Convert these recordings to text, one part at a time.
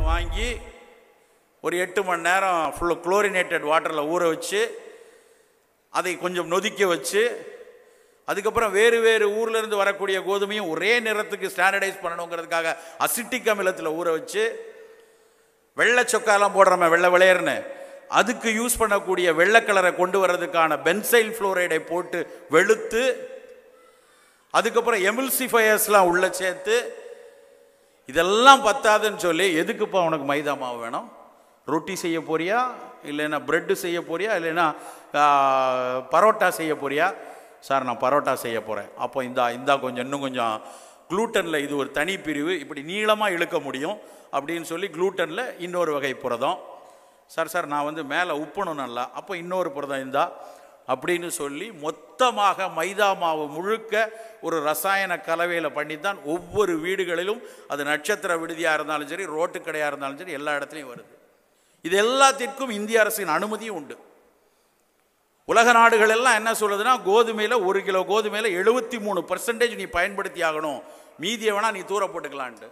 எல்லாத்தையும் வாங்கி ஒரு எட்டு மணி நேரம் ஃபுல்லாக குளோரினேட்டட் வாட்டரில் ஊற வச்சு அதை கொஞ்சம் நொதிக்க வச்சு அதுக்கப்புறம் வேறு வேறு ஊர்லேருந்து வரக்கூடிய கோதுமையும் ஒரே நிறத்துக்கு ஸ்டாண்டர்டைஸ் பண்ணணுங்கிறதுக்காக அசிட்டிக் அமிலத்தில் ஊற வச்சு வெள்ளை சொக்காலாம் போடுறோமே வெள்ளை விளையர்னு அதுக்கு யூஸ் பண்ணக்கூடிய வெள்ளை கலரை கொண்டு வர்றதுக்கான பென்சைல் ஃப்ளோரைடை போட்டு வெளுத்து அதுக்கப்புறம் எமுல்சிஃபயர்ஸ்லாம் உள்ளே சேர்த்து இதெல்லாம் பத்தாதுன்னு சொல்லி எதுக்குப்பா உனக்கு மைதா மாவு வேணும் ரொட்டி செய்ய போறியா இல்லைன்னா ப்ரெட்டு செய்ய போறியா இல்லைன்னா பரோட்டா செய்ய போறியா சார் நான் பரோட்டா செய்ய போகிறேன் அப்போ இந்தா இந்த கொஞ்சம் இன்னும் கொஞ்சம் குளூட்டனில் இது ஒரு தனி பிரிவு இப்படி நீளமாக இழுக்க முடியும் அப்படின்னு சொல்லி குளூட்டனில் இன்னொரு வகை புரதம் சார் சார் நான் வந்து மேலே உப்பணும் நல்லா அப்போ இன்னொரு புரதம் இருந்தால் அப்படின்னு சொல்லி மொத்தமாக மைதா மாவு முழுக்க ஒரு ரசாயன கலவையில் பண்ணி தான் ஒவ்வொரு வீடுகளிலும் அது நட்சத்திர விடுதியாக இருந்தாலும் சரி ரோட்டு கடையாக இருந்தாலும் சரி எல்லா இடத்துலையும் வருது இது எல்லாத்திற்கும் இந்திய அரசின் அனுமதியும் உண்டு உலக நாடுகள் எல்லாம் என்ன சொல்லுதுன்னா கோதுமையில் ஒரு கிலோ கோதுமையில் எழுபத்தி மூணு பர்சன்டேஜ் நீ பயன்படுத்தி ஆகணும் மீதியை வேணால் நீ தூர போட்டுக்கலான்ட்டு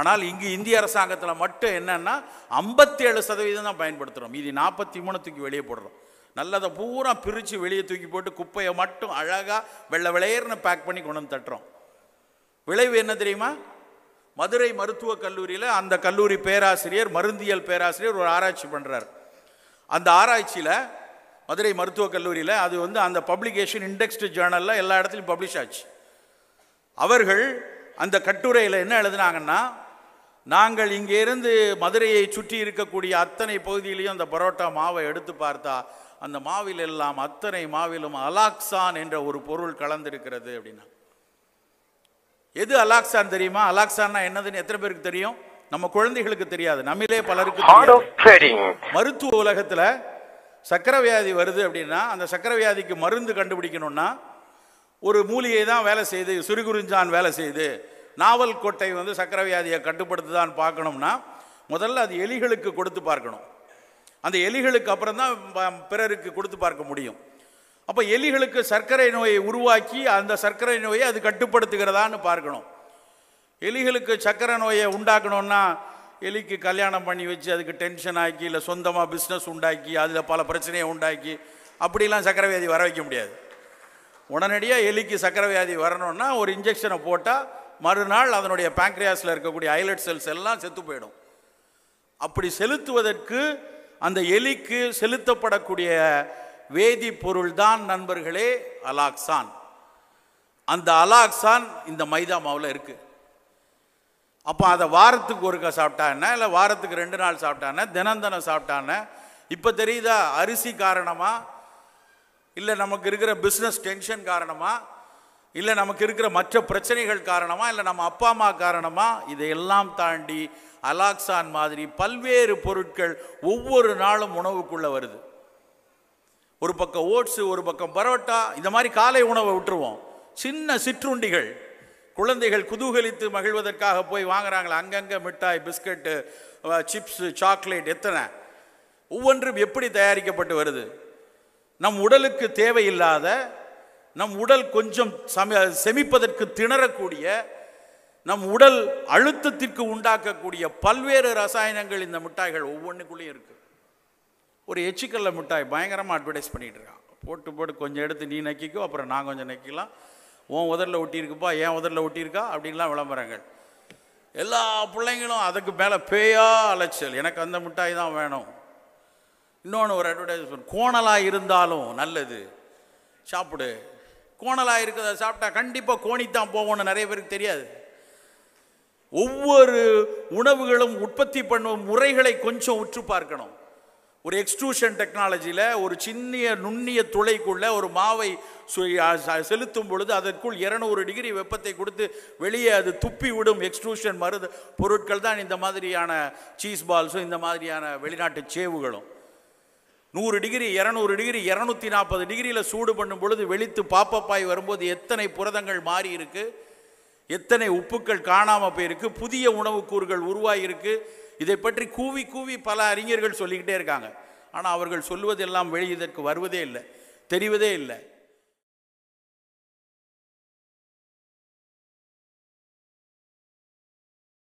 ஆனால் இங்கு இந்திய அரசாங்கத்தில் மட்டும் என்னென்னா ஐம்பத்தேழு சதவீதம் தான் பயன்படுத்துகிறோம் மீதி நாற்பத்தி மூணு வெளியே போடுறோம் நல்லதை பூரா பிரித்து வெளியே தூக்கி போட்டு குப்பையை மட்டும் அழகாக வெள்ளை விளையர்னு பேக் பண்ணி கொண்டு வந்து தட்டுறோம் விளைவு என்ன தெரியுமா மதுரை மருத்துவக் கல்லூரியில் அந்த கல்லூரி பேராசிரியர் மருந்தியல் பேராசிரியர் ஒரு ஆராய்ச்சி பண்ணுறார் அந்த ஆராய்ச்சியில் மதுரை மருத்துவக் கல்லூரியில் அது வந்து அந்த பப்ளிகேஷன் இண்டெக்ஸ்டு ஜேர்னலில் எல்லா இடத்துலையும் பப்ளிஷ் ஆச்சு அவர்கள் அந்த கட்டுரையில் என்ன எழுதுனாங்கன்னா நாங்கள் இங்கேருந்து மதுரையை சுற்றி இருக்கக்கூடிய அத்தனை பகுதியிலையும் அந்த பரோட்டா மாவை எடுத்து பார்த்தா அந்த மாவில் எல்லாம் அத்தனை மாவிலும் அலாக்சான் என்ற ஒரு பொருள் கலந்திருக்கிறது அப்படின்னா எது அலாக்சான் தெரியுமா அலாக்சான்னா என்னதுன்னு எத்தனை பேருக்கு தெரியும் நம்ம குழந்தைகளுக்கு தெரியாது நம்மிலே பலருக்கு மருத்துவ உலகத்துல சக்கர வியாதி வருது அப்படின்னா அந்த சக்கர வியாதிக்கு மருந்து கண்டுபிடிக்கணும்னா ஒரு மூலிகை தான் வேலை செய்யுது சுரிகுறிஞ்சான் வேலை செய்யுது நாவல் கோட்டை வந்து சக்கரை வியாதியை கட்டுப்படுத்துதான்னு பார்க்கணும்னா முதல்ல அது எலிகளுக்கு கொடுத்து பார்க்கணும் அந்த எலிகளுக்கு அப்புறம் தான் பிறருக்கு கொடுத்து பார்க்க முடியும் அப்போ எலிகளுக்கு சர்க்கரை நோயை உருவாக்கி அந்த சர்க்கரை நோயை அது கட்டுப்படுத்துகிறதான்னு பார்க்கணும் எலிகளுக்கு சர்க்கரை நோயை உண்டாக்கணும்னா எலிக்கு கல்யாணம் பண்ணி வச்சு அதுக்கு டென்ஷன் ஆக்கி இல்லை சொந்தமாக பிஸ்னஸ் உண்டாக்கி அதில் பல பிரச்சனையை உண்டாக்கி அப்படிலாம் சக்கரை வியாதி வர வைக்க முடியாது உடனடியாக எலிக்கு சக்கரை வியாதி வரணுன்னா ஒரு இன்ஜெக்ஷனை போட்டால் மறுநாள் அதனுடைய பேங்க்ரியாஸில் இருக்கக்கூடிய ஐலட் செல்ஸ் எல்லாம் செத்து போயிடும் அப்படி செலுத்துவதற்கு அந்த எலிக்கு செலுத்தப்படக்கூடிய வேதி தான் நண்பர்களே அலாக்சான் அந்த அலாக்சான் இந்த மைதா மாவில் இருக்குது அப்போ அதை வாரத்துக்கு ஒருக்கா சாப்பிட்டான்னா இல்லை வாரத்துக்கு ரெண்டு நாள் சாப்பிட்டான்னா தினந்தனம் தினம் இப்போ தெரியுதா அரிசி காரணமாக இல்லை நமக்கு இருக்கிற பிஸ்னஸ் டென்ஷன் காரணமாக இல்லை நமக்கு இருக்கிற மற்ற பிரச்சனைகள் காரணமாக இல்லை நம்ம அப்பா அம்மா காரணமாக இதையெல்லாம் தாண்டி அலாக்சான் மாதிரி பல்வேறு பொருட்கள் ஒவ்வொரு நாளும் உணவுக்குள்ளே வருது ஒரு பக்கம் ஓட்ஸு ஒரு பக்கம் பரோட்டா இந்த மாதிரி காலை உணவை விட்டுருவோம் சின்ன சிற்றுண்டிகள் குழந்தைகள் குதூகலித்து மகிழ்வதற்காக போய் வாங்குறாங்களே அங்கங்கே மிட்டாய் பிஸ்கட்டு சிப்ஸு சாக்லேட் எத்தனை ஒவ்வொன்றும் எப்படி தயாரிக்கப்பட்டு வருது நம் உடலுக்கு தேவையில்லாத நம் உடல் கொஞ்சம் சம செமிப்பதற்கு திணறக்கூடிய நம் உடல் அழுத்தத்திற்கு உண்டாக்கக்கூடிய பல்வேறு ரசாயனங்கள் இந்த மிட்டாய்கள் ஒவ்வொன்றுக்குள்ளேயும் இருக்குது ஒரு எச்சிக்கல்ல மிட்டாய் பயங்கரமாக அட்வர்டைஸ் பண்ணிகிட்டு இருக்கான் போட்டு போட்டு கொஞ்சம் எடுத்து நீ நக்கிக்கோ அப்புறம் நான் கொஞ்சம் நக்கிக்கலாம் உன் உதரில் ஒட்டியிருக்குப்பா ஏன் உதரில் ஒட்டியிருக்கா அப்படின்லாம் விளம்பரங்கள் எல்லா பிள்ளைங்களும் அதுக்கு மேலே பேயா அலைச்சல் எனக்கு அந்த மிட்டாய் தான் வேணும் இன்னொன்று ஒரு அட்வர்டைஸ்மெண்ட் கோணலாக இருந்தாலும் நல்லது சாப்பிடு கோணலாக இருக்கிறத சாப்பிட்டா கண்டிப்பாக கோணித்தான் போவோம்னு நிறைய பேருக்கு தெரியாது ஒவ்வொரு உணவுகளும் உற்பத்தி பண்ணும் முறைகளை கொஞ்சம் உற்று பார்க்கணும் ஒரு எக்ஸ்ட்ரூஷன் டெக்னாலஜியில் ஒரு சின்ன நுண்ணிய துளைக்குள்ளே ஒரு மாவை செலுத்தும் பொழுது அதற்குள் இரநூறு டிகிரி வெப்பத்தை கொடுத்து வெளியே அது துப்பி விடும் எக்ஸ்ட்ரூஷன் மருந்து பொருட்கள் தான் இந்த மாதிரியான சீஸ் பால்ஸும் இந்த மாதிரியான வெளிநாட்டு சேவுகளும் நூறு டிகிரி இரநூறு டிகிரி இரநூத்தி நாற்பது டிகிரியில் சூடு பண்ணும் பொழுது வெளித்து பாப்பப்பாய் வரும்போது எத்தனை புரதங்கள் மாறி இருக்கு எத்தனை உப்புக்கள் காணாமல் போயிருக்கு புதிய உணவுக்கூறுகள் உருவாகியிருக்கு இதை பற்றி கூவி கூவி பல அறிஞர்கள் சொல்லிக்கிட்டே இருக்காங்க ஆனால் அவர்கள் சொல்வதெல்லாம் வெளி இதற்கு வருவதே இல்லை தெரிவதே இல்லை